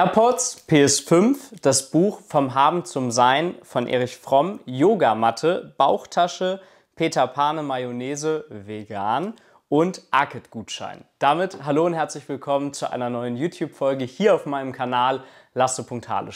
AirPods, PS5, das Buch Vom Haben zum Sein von Erich Fromm, Yogamatte, Bauchtasche, Peter Pane Mayonnaise vegan und Arket-Gutschein. Damit hallo und herzlich willkommen zu einer neuen YouTube-Folge hier auf meinem Kanal Lasse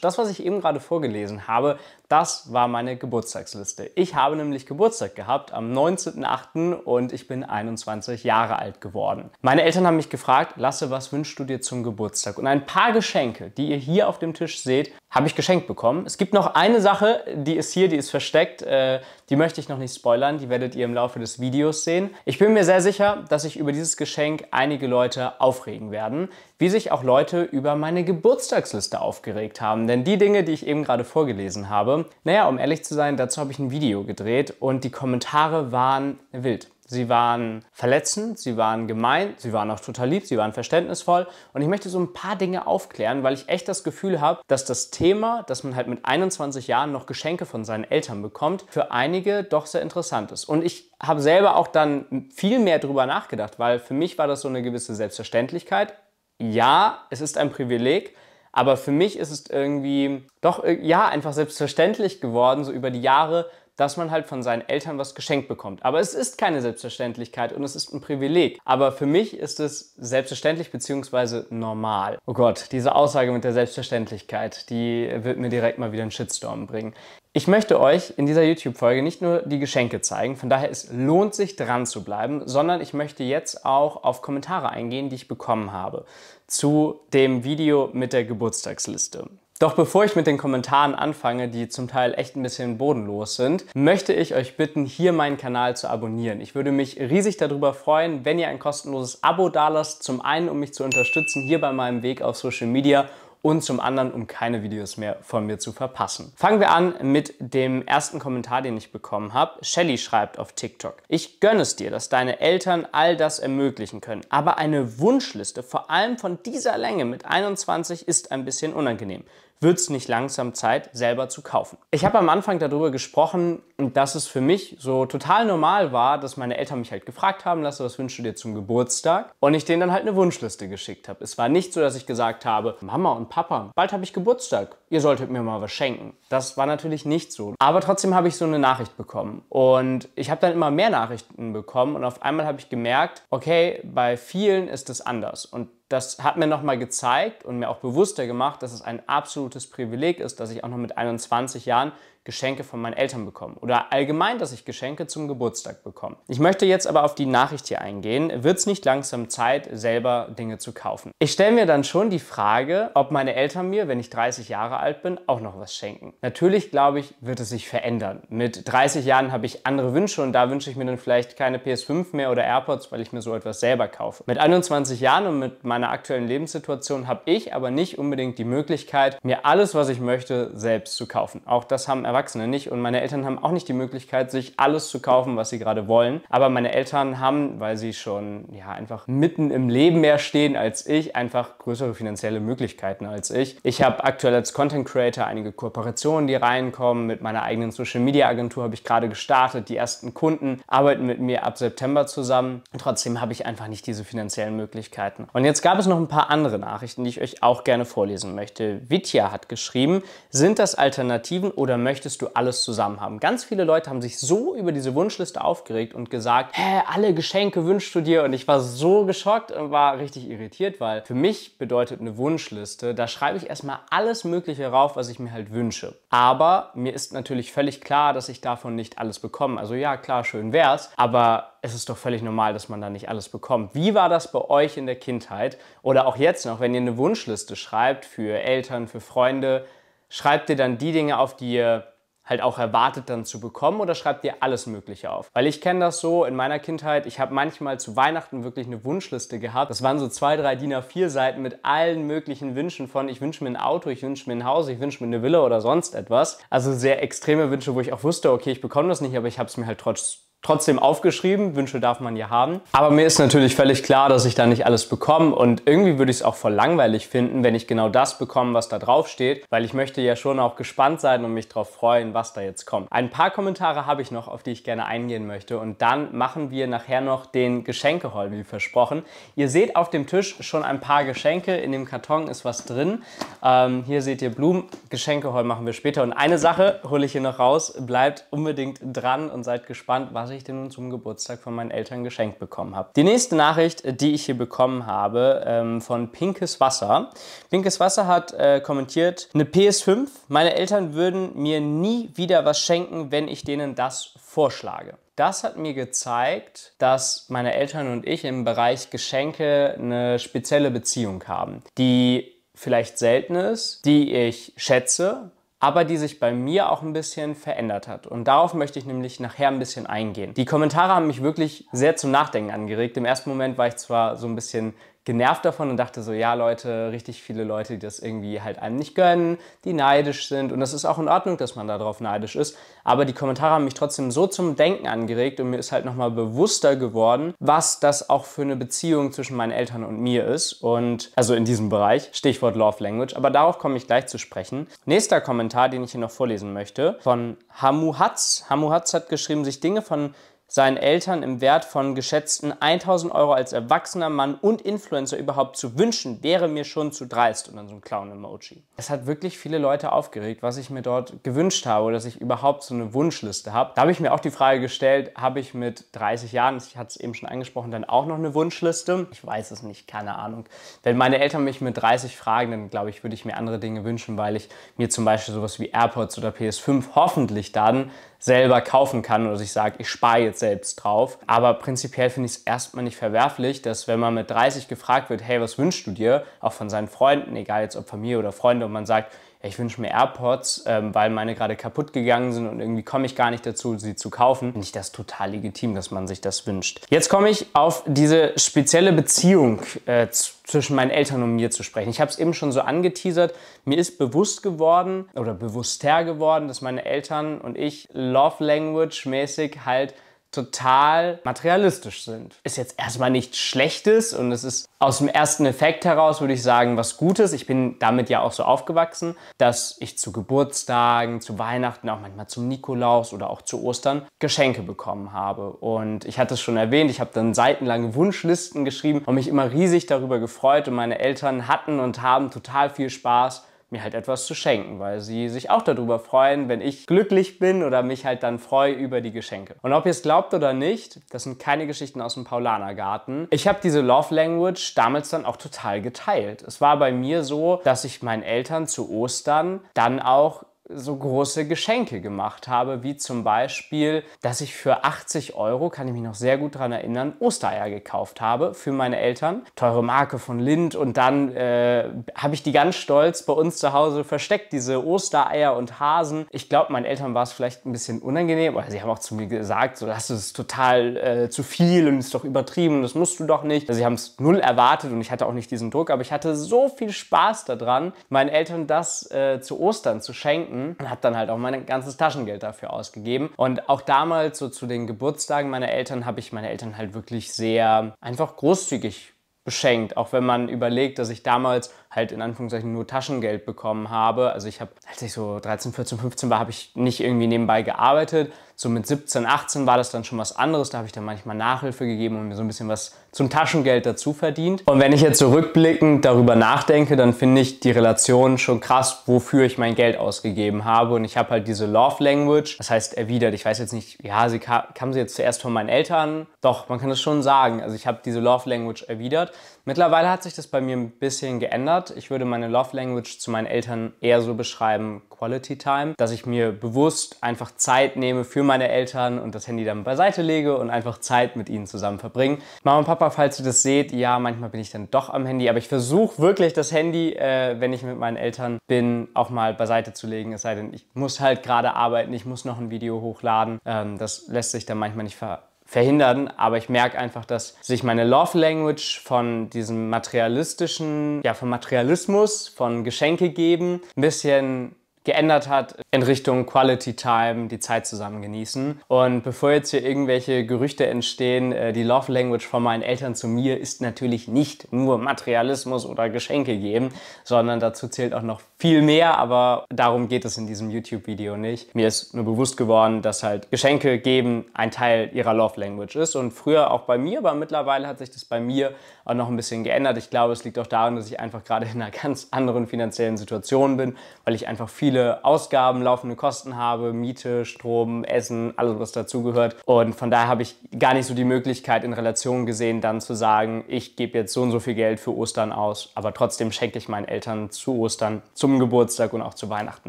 Das, was ich eben gerade vorgelesen habe, das war meine Geburtstagsliste. Ich habe nämlich Geburtstag gehabt am 19.08. und ich bin 21 Jahre alt geworden. Meine Eltern haben mich gefragt, Lasse, was wünschst du dir zum Geburtstag? Und ein paar Geschenke, die ihr hier auf dem Tisch seht, habe ich geschenkt bekommen. Es gibt noch eine Sache, die ist hier, die ist versteckt. Äh, die möchte ich noch nicht spoilern, die werdet ihr im Laufe des Videos sehen. Ich bin mir sehr sicher, dass ich über dieses Geschenk ein einige Leute aufregen werden, wie sich auch Leute über meine Geburtstagsliste aufgeregt haben. Denn die Dinge, die ich eben gerade vorgelesen habe, naja, um ehrlich zu sein, dazu habe ich ein Video gedreht und die Kommentare waren wild. Sie waren verletzend, sie waren gemein, sie waren auch total lieb, sie waren verständnisvoll. Und ich möchte so ein paar Dinge aufklären, weil ich echt das Gefühl habe, dass das Thema, dass man halt mit 21 Jahren noch Geschenke von seinen Eltern bekommt, für einige doch sehr interessant ist. Und ich habe selber auch dann viel mehr drüber nachgedacht, weil für mich war das so eine gewisse Selbstverständlichkeit. Ja, es ist ein Privileg, aber für mich ist es irgendwie doch, äh, ja, einfach selbstverständlich geworden, so über die Jahre, dass man halt von seinen Eltern was geschenkt bekommt. Aber es ist keine Selbstverständlichkeit und es ist ein Privileg. Aber für mich ist es selbstverständlich bzw. normal. Oh Gott, diese Aussage mit der Selbstverständlichkeit, die wird mir direkt mal wieder einen Shitstorm bringen. Ich möchte euch in dieser YouTube-Folge nicht nur die Geschenke zeigen, von daher es lohnt sich dran zu bleiben, sondern ich möchte jetzt auch auf Kommentare eingehen, die ich bekommen habe zu dem Video mit der Geburtstagsliste. Doch bevor ich mit den Kommentaren anfange, die zum Teil echt ein bisschen bodenlos sind, möchte ich euch bitten, hier meinen Kanal zu abonnieren. Ich würde mich riesig darüber freuen, wenn ihr ein kostenloses Abo dalasst, zum einen, um mich zu unterstützen hier bei meinem Weg auf Social Media und zum anderen, um keine Videos mehr von mir zu verpassen. Fangen wir an mit dem ersten Kommentar, den ich bekommen habe. Shelly schreibt auf TikTok, ich gönne es dir, dass deine Eltern all das ermöglichen können, aber eine Wunschliste, vor allem von dieser Länge mit 21, ist ein bisschen unangenehm wird es nicht langsam Zeit, selber zu kaufen. Ich habe am Anfang darüber gesprochen, dass es für mich so total normal war, dass meine Eltern mich halt gefragt haben, Lasse, was wünschst du dir zum Geburtstag? Und ich denen dann halt eine Wunschliste geschickt habe. Es war nicht so, dass ich gesagt habe, Mama und Papa, bald habe ich Geburtstag, ihr solltet mir mal was schenken. Das war natürlich nicht so. Aber trotzdem habe ich so eine Nachricht bekommen. Und ich habe dann immer mehr Nachrichten bekommen und auf einmal habe ich gemerkt, okay, bei vielen ist es anders. Und das hat mir nochmal gezeigt und mir auch bewusster gemacht, dass es ein absolutes Privileg ist, dass ich auch noch mit 21 Jahren Geschenke von meinen Eltern bekomme oder allgemein, dass ich Geschenke zum Geburtstag bekomme. Ich möchte jetzt aber auf die Nachricht hier eingehen. Wird es nicht langsam Zeit, selber Dinge zu kaufen? Ich stelle mir dann schon die Frage, ob meine Eltern mir, wenn ich 30 Jahre alt bin, auch noch was schenken. Natürlich, glaube ich, wird es sich verändern. Mit 30 Jahren habe ich andere Wünsche und da wünsche ich mir dann vielleicht keine PS5 mehr oder AirPods, weil ich mir so etwas selber kaufe. Mit 21 Jahren und mit meiner aktuellen Lebenssituation habe ich aber nicht unbedingt die Möglichkeit, mir alles, was ich möchte, selbst zu kaufen. Auch das haben Erwachsene Erwachsene nicht und meine Eltern haben auch nicht die Möglichkeit, sich alles zu kaufen, was sie gerade wollen. Aber meine Eltern haben, weil sie schon ja einfach mitten im Leben mehr stehen als ich, einfach größere finanzielle Möglichkeiten als ich. Ich habe aktuell als Content Creator einige Kooperationen, die reinkommen. Mit meiner eigenen Social Media Agentur habe ich gerade gestartet. Die ersten Kunden arbeiten mit mir ab September zusammen. Und trotzdem habe ich einfach nicht diese finanziellen Möglichkeiten. Und jetzt gab es noch ein paar andere Nachrichten, die ich euch auch gerne vorlesen möchte. Vitya hat geschrieben, sind das Alternativen oder möchten möchtest du alles zusammen haben. Ganz viele Leute haben sich so über diese Wunschliste aufgeregt und gesagt, hä, alle Geschenke wünschst du dir und ich war so geschockt und war richtig irritiert, weil für mich bedeutet eine Wunschliste, da schreibe ich erstmal alles Mögliche rauf, was ich mir halt wünsche. Aber mir ist natürlich völlig klar, dass ich davon nicht alles bekomme. Also ja, klar, schön wär's, aber es ist doch völlig normal, dass man da nicht alles bekommt. Wie war das bei euch in der Kindheit oder auch jetzt noch, wenn ihr eine Wunschliste schreibt für Eltern, für Freunde, schreibt ihr dann die Dinge auf, die ihr halt auch erwartet dann zu bekommen oder schreibt ihr alles Mögliche auf? Weil ich kenne das so in meiner Kindheit, ich habe manchmal zu Weihnachten wirklich eine Wunschliste gehabt. Das waren so zwei, drei DIN A4 Seiten mit allen möglichen Wünschen von ich wünsche mir ein Auto, ich wünsche mir ein Haus, ich wünsche mir eine Villa oder sonst etwas. Also sehr extreme Wünsche, wo ich auch wusste, okay, ich bekomme das nicht, aber ich habe es mir halt trotz, trotzdem aufgeschrieben. Wünsche darf man ja haben. Aber mir ist natürlich völlig klar, dass ich da nicht alles bekomme und irgendwie würde ich es auch voll langweilig finden, wenn ich genau das bekomme, was da drauf steht, weil ich möchte ja schon auch gespannt sein und mich darauf freuen, was da jetzt kommt. Ein paar Kommentare habe ich noch, auf die ich gerne eingehen möchte und dann machen wir nachher noch den Geschenkehaul, wie versprochen. Ihr seht auf dem Tisch schon ein paar Geschenke. In dem Karton ist was drin. Ähm, hier seht ihr Blumen. Geschenkehaul machen wir später. Und eine Sache hole ich hier noch raus. Bleibt unbedingt dran und seid gespannt, was ich ich denn nun zum Geburtstag von meinen Eltern geschenkt bekommen habe. Die nächste Nachricht, äh, die ich hier bekommen habe, ähm, von Pinkes Wasser. Pinkes Wasser hat äh, kommentiert, eine PS5, meine Eltern würden mir nie wieder was schenken, wenn ich denen das vorschlage. Das hat mir gezeigt, dass meine Eltern und ich im Bereich Geschenke eine spezielle Beziehung haben, die vielleicht selten ist, die ich schätze, aber die sich bei mir auch ein bisschen verändert hat. Und darauf möchte ich nämlich nachher ein bisschen eingehen. Die Kommentare haben mich wirklich sehr zum Nachdenken angeregt. Im ersten Moment war ich zwar so ein bisschen genervt davon und dachte so, ja Leute, richtig viele Leute, die das irgendwie halt einem nicht gönnen, die neidisch sind und das ist auch in Ordnung, dass man darauf neidisch ist, aber die Kommentare haben mich trotzdem so zum Denken angeregt und mir ist halt nochmal bewusster geworden, was das auch für eine Beziehung zwischen meinen Eltern und mir ist und also in diesem Bereich, Stichwort Love Language, aber darauf komme ich gleich zu sprechen. Nächster Kommentar, den ich hier noch vorlesen möchte, von Hamu Hatz. Hamu Hatz hat geschrieben, sich Dinge von seinen Eltern im Wert von geschätzten 1000 Euro als erwachsener Mann und Influencer überhaupt zu wünschen, wäre mir schon zu dreist. Und dann so ein Clown-Emoji. Es hat wirklich viele Leute aufgeregt, was ich mir dort gewünscht habe, dass ich überhaupt so eine Wunschliste habe. Da habe ich mir auch die Frage gestellt, habe ich mit 30 Jahren, ich hatte es eben schon angesprochen, dann auch noch eine Wunschliste? Ich weiß es nicht, keine Ahnung. Wenn meine Eltern mich mit 30 fragen, dann glaube ich, würde ich mir andere Dinge wünschen, weil ich mir zum Beispiel sowas wie AirPods oder PS5 hoffentlich dann selber kaufen kann oder sich sagt, ich spare jetzt selbst drauf. Aber prinzipiell finde ich es erstmal nicht verwerflich, dass wenn man mit 30 gefragt wird, hey, was wünschst du dir, auch von seinen Freunden, egal jetzt ob Familie oder Freunde, und man sagt, ja, ich wünsche mir AirPods, ähm, weil meine gerade kaputt gegangen sind und irgendwie komme ich gar nicht dazu, sie zu kaufen, finde ich das total legitim, dass man sich das wünscht. Jetzt komme ich auf diese spezielle Beziehung äh, zwischen meinen Eltern und mir zu sprechen. Ich habe es eben schon so angeteasert. Mir ist bewusst geworden oder bewusster geworden, dass meine Eltern und ich Love Language mäßig halt total materialistisch sind. Ist jetzt erstmal nichts Schlechtes und es ist aus dem ersten Effekt heraus, würde ich sagen, was Gutes. Ich bin damit ja auch so aufgewachsen, dass ich zu Geburtstagen, zu Weihnachten, auch manchmal zum Nikolaus oder auch zu Ostern Geschenke bekommen habe. Und ich hatte es schon erwähnt, ich habe dann seitenlange Wunschlisten geschrieben und mich immer riesig darüber gefreut und meine Eltern hatten und haben total viel Spaß mir halt etwas zu schenken, weil sie sich auch darüber freuen, wenn ich glücklich bin oder mich halt dann freue über die Geschenke. Und ob ihr es glaubt oder nicht, das sind keine Geschichten aus dem Paulanergarten. Ich habe diese Love Language damals dann auch total geteilt. Es war bei mir so, dass ich meinen Eltern zu Ostern dann auch so große Geschenke gemacht habe, wie zum Beispiel, dass ich für 80 Euro, kann ich mich noch sehr gut daran erinnern, Ostereier gekauft habe für meine Eltern. Teure Marke von Lind und dann äh, habe ich die ganz stolz bei uns zu Hause versteckt, diese Ostereier und Hasen. Ich glaube, meinen Eltern war es vielleicht ein bisschen unangenehm, oder sie haben auch zu mir gesagt, so, das ist total äh, zu viel und ist doch übertrieben, das musst du doch nicht. Also sie haben es null erwartet und ich hatte auch nicht diesen Druck, aber ich hatte so viel Spaß daran, meinen Eltern das äh, zu Ostern zu schenken Monaten und habe dann halt auch mein ganzes Taschengeld dafür ausgegeben. Und auch damals, so zu den Geburtstagen meiner Eltern, habe ich meine Eltern halt wirklich sehr einfach großzügig beschenkt. Auch wenn man überlegt, dass ich damals halt in Anführungszeichen nur Taschengeld bekommen habe. Also ich habe, als ich so 13, 14, 15 war, habe ich nicht irgendwie nebenbei gearbeitet. So mit 17, 18 war das dann schon was anderes. Da habe ich dann manchmal Nachhilfe gegeben und mir so ein bisschen was zum Taschengeld dazu verdient. Und wenn ich jetzt so darüber nachdenke, dann finde ich die Relation schon krass, wofür ich mein Geld ausgegeben habe. Und ich habe halt diese Love Language, das heißt erwidert. Ich weiß jetzt nicht, ja, sie kam, kam sie jetzt zuerst von meinen Eltern. Doch, man kann das schon sagen. Also ich habe diese Love Language erwidert. Mittlerweile hat sich das bei mir ein bisschen geändert gehört. Ich würde meine Love Language zu meinen Eltern eher so beschreiben, Quality Time, dass ich mir bewusst einfach Zeit nehme für meine Eltern und das Handy dann beiseite lege und einfach Zeit mit ihnen zusammen verbringe. Mama und Papa, falls ihr das seht, ja, manchmal bin ich dann doch am Handy, aber ich versuche wirklich das Handy, äh, wenn ich mit meinen Eltern bin, auch mal beiseite zu legen. Es sei denn, ich muss halt gerade arbeiten, ich muss noch ein Video hochladen. Ähm, das lässt sich dann manchmal nicht ver verhindern, aber ich merke einfach, dass sich meine Love Language von diesem materialistischen, ja, vom Materialismus, von Geschenke geben, ein bisschen geändert hat in Richtung Quality Time, die Zeit zusammen genießen. Und bevor jetzt hier irgendwelche Gerüchte entstehen, äh, die Love Language von meinen Eltern zu mir ist natürlich nicht nur Materialismus oder Geschenke geben, sondern dazu zählt auch noch viel mehr, aber darum geht es in diesem YouTube-Video nicht. Mir ist nur bewusst geworden, dass halt Geschenke geben ein Teil ihrer Love Language ist und früher auch bei mir, aber mittlerweile hat sich das bei mir auch noch ein bisschen geändert. Ich glaube, es liegt auch daran, dass ich einfach gerade in einer ganz anderen finanziellen Situation bin, weil ich einfach viele viele Ausgaben, laufende Kosten habe, Miete, Strom, Essen, alles, was dazugehört. Und von daher habe ich gar nicht so die Möglichkeit in Relation gesehen, dann zu sagen, ich gebe jetzt so und so viel Geld für Ostern aus, aber trotzdem schenke ich meinen Eltern zu Ostern, zum Geburtstag und auch zu Weihnachten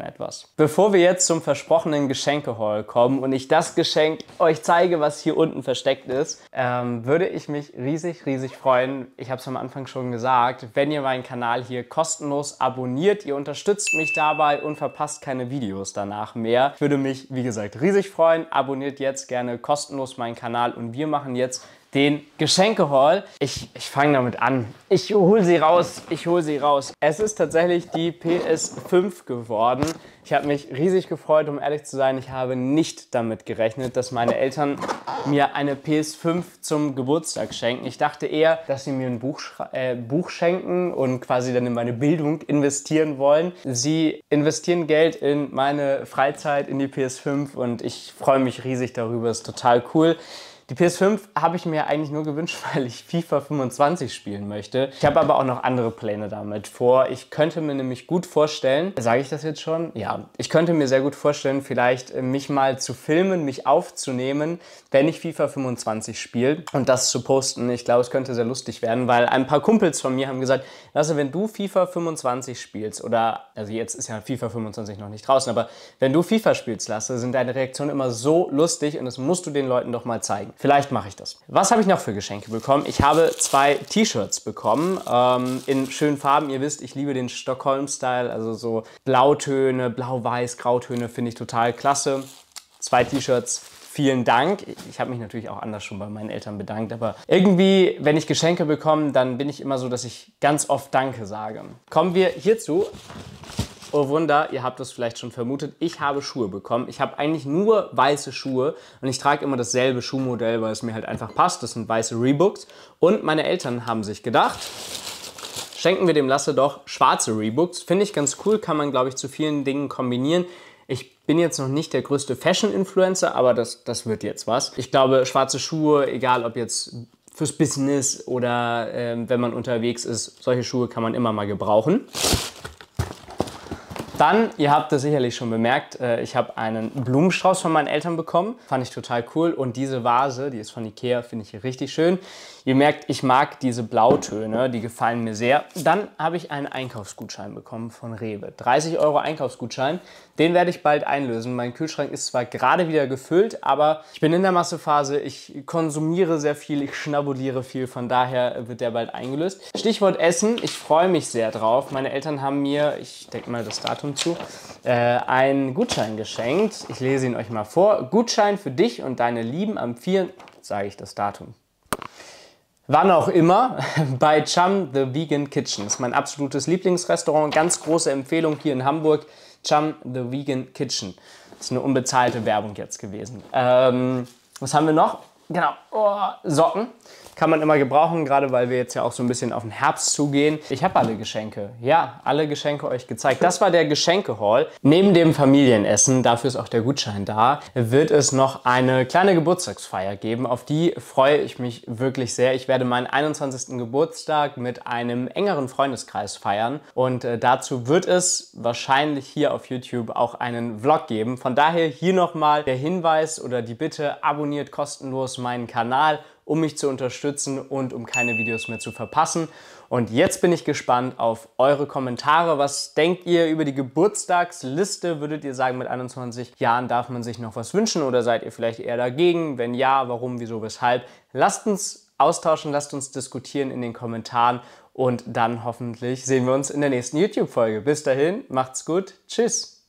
etwas. Bevor wir jetzt zum versprochenen Geschenke-Hall kommen und ich das Geschenk euch zeige, was hier unten versteckt ist, ähm, würde ich mich riesig, riesig freuen. Ich habe es am Anfang schon gesagt, wenn ihr meinen Kanal hier kostenlos abonniert, ihr unterstützt mich dabei und verpasst verpasst keine Videos danach mehr. Ich würde mich, wie gesagt, riesig freuen. Abonniert jetzt gerne kostenlos meinen Kanal und wir machen jetzt den geschenke hall Ich, ich fange damit an. Ich hole sie raus, ich hole sie raus. Es ist tatsächlich die PS5 geworden. Ich habe mich riesig gefreut, um ehrlich zu sein. Ich habe nicht damit gerechnet, dass meine Eltern mir eine PS5 zum Geburtstag schenken. Ich dachte eher, dass sie mir ein Buch, äh, Buch schenken und quasi dann in meine Bildung investieren wollen. Sie investieren Geld in meine Freizeit, in die PS5 und ich freue mich riesig darüber. Ist total cool. Die PS5 habe ich mir eigentlich nur gewünscht, weil ich FIFA 25 spielen möchte. Ich habe aber auch noch andere Pläne damit vor. Ich könnte mir nämlich gut vorstellen, sage ich das jetzt schon? Ja, ich könnte mir sehr gut vorstellen, vielleicht äh, mich mal zu filmen, mich aufzunehmen, wenn ich FIFA 25 spiele und das zu posten. Ich glaube, es könnte sehr lustig werden, weil ein paar Kumpels von mir haben gesagt, Lasse, wenn du FIFA 25 spielst oder, also jetzt ist ja FIFA 25 noch nicht draußen, aber wenn du FIFA spielst, Lasse, sind deine Reaktionen immer so lustig und das musst du den Leuten doch mal zeigen. Vielleicht mache ich das. Was habe ich noch für Geschenke bekommen? Ich habe zwei T-Shirts bekommen ähm, in schönen Farben. Ihr wisst, ich liebe den Stockholm-Style, also so Blautöne, Blau-Weiß, Grautöne finde ich total klasse. Zwei T-Shirts, vielen Dank. Ich habe mich natürlich auch anders schon bei meinen Eltern bedankt, aber irgendwie, wenn ich Geschenke bekomme, dann bin ich immer so, dass ich ganz oft Danke sage. Kommen wir hierzu. Oh Wunder, ihr habt es vielleicht schon vermutet, ich habe Schuhe bekommen. Ich habe eigentlich nur weiße Schuhe und ich trage immer dasselbe Schuhmodell, weil es mir halt einfach passt. Das sind weiße Rebooks Und meine Eltern haben sich gedacht, schenken wir dem Lasse doch schwarze Rebooks. Finde ich ganz cool, kann man, glaube ich, zu vielen Dingen kombinieren. Ich bin jetzt noch nicht der größte Fashion-Influencer, aber das, das wird jetzt was. Ich glaube, schwarze Schuhe, egal ob jetzt fürs Business oder äh, wenn man unterwegs ist, solche Schuhe kann man immer mal gebrauchen. Dann, ihr habt es sicherlich schon bemerkt, äh, ich habe einen Blumenstrauß von meinen Eltern bekommen. Fand ich total cool. Und diese Vase, die ist von Ikea, finde ich richtig schön. Ihr merkt, ich mag diese Blautöne, die gefallen mir sehr. Dann habe ich einen Einkaufsgutschein bekommen von Rewe. 30 Euro Einkaufsgutschein. Den werde ich bald einlösen. Mein Kühlschrank ist zwar gerade wieder gefüllt, aber ich bin in der Massephase. Ich konsumiere sehr viel, ich schnabuliere viel. Von daher wird der bald eingelöst. Stichwort Essen. Ich freue mich sehr drauf. Meine Eltern haben mir, ich denke mal, das Datum und zu, äh, einen Gutschein geschenkt. Ich lese ihn euch mal vor. Gutschein für dich und deine Lieben am 4. sage ich das Datum. Wann auch immer, bei Chum The Vegan Kitchen. Das ist mein absolutes Lieblingsrestaurant. Ganz große Empfehlung hier in Hamburg. Chum The Vegan Kitchen. Das ist eine unbezahlte Werbung jetzt gewesen. Ähm, was haben wir noch? Genau, oh, Socken. Kann man immer gebrauchen, gerade weil wir jetzt ja auch so ein bisschen auf den Herbst zugehen. Ich habe alle Geschenke. Ja, alle Geschenke euch gezeigt. Das war der geschenke hall Neben dem Familienessen, dafür ist auch der Gutschein da, wird es noch eine kleine Geburtstagsfeier geben. Auf die freue ich mich wirklich sehr. Ich werde meinen 21. Geburtstag mit einem engeren Freundeskreis feiern. Und äh, dazu wird es wahrscheinlich hier auf YouTube auch einen Vlog geben. Von daher hier nochmal der Hinweis oder die Bitte, abonniert kostenlos meinen Kanal Kanal, um mich zu unterstützen und um keine Videos mehr zu verpassen. Und jetzt bin ich gespannt auf eure Kommentare. Was denkt ihr über die Geburtstagsliste? Würdet ihr sagen, mit 21 Jahren darf man sich noch was wünschen oder seid ihr vielleicht eher dagegen? Wenn ja, warum, wieso, weshalb? Lasst uns austauschen, lasst uns diskutieren in den Kommentaren und dann hoffentlich sehen wir uns in der nächsten YouTube-Folge. Bis dahin, macht's gut, tschüss!